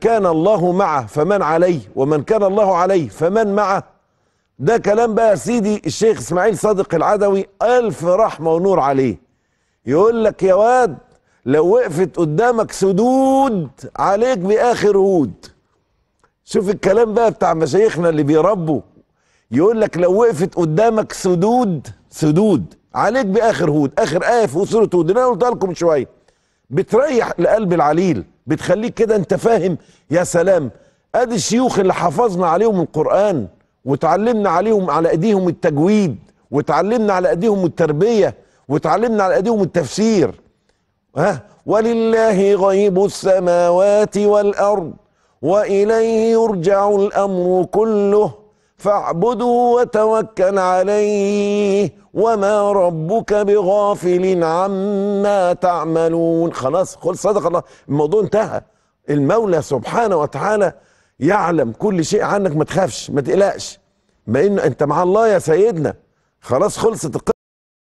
كان الله معه فمن عليه ومن كان الله عليه فمن معه ده كلام بقى سيدي الشيخ اسماعيل صادق العدوي ألف رحمة ونور عليه يقول لك يا واد لو وقفت قدامك سدود عليك بآخر هود شوف الكلام بقى بتاع مشايخنا اللي بيربوا يقول لك لو وقفت قدامك سدود سدود عليك بآخر هود آخر آية في سورة هود اللي أنا قلتها لكم شوية بتريح لقلب العليل بتخليك كده انت فاهم يا سلام ادي الشيوخ اللي حافظنا عليهم القرآن وتعلمنا عليهم على ايديهم التجويد وتعلمنا على ايديهم التربية وتعلمنا على ايديهم التفسير ها ولله غيب السماوات والارض واليه يرجع الامر كله فاعبده وتوكل عليه وما ربك بغافل عما تعملون خلاص قل صدق الله الموضوع انتهى المولى سبحانه وتعالى يعلم كل شيء عنك ما تخافش ما تقلقش ما إن انت مع الله يا سيدنا خلاص خلصت القصه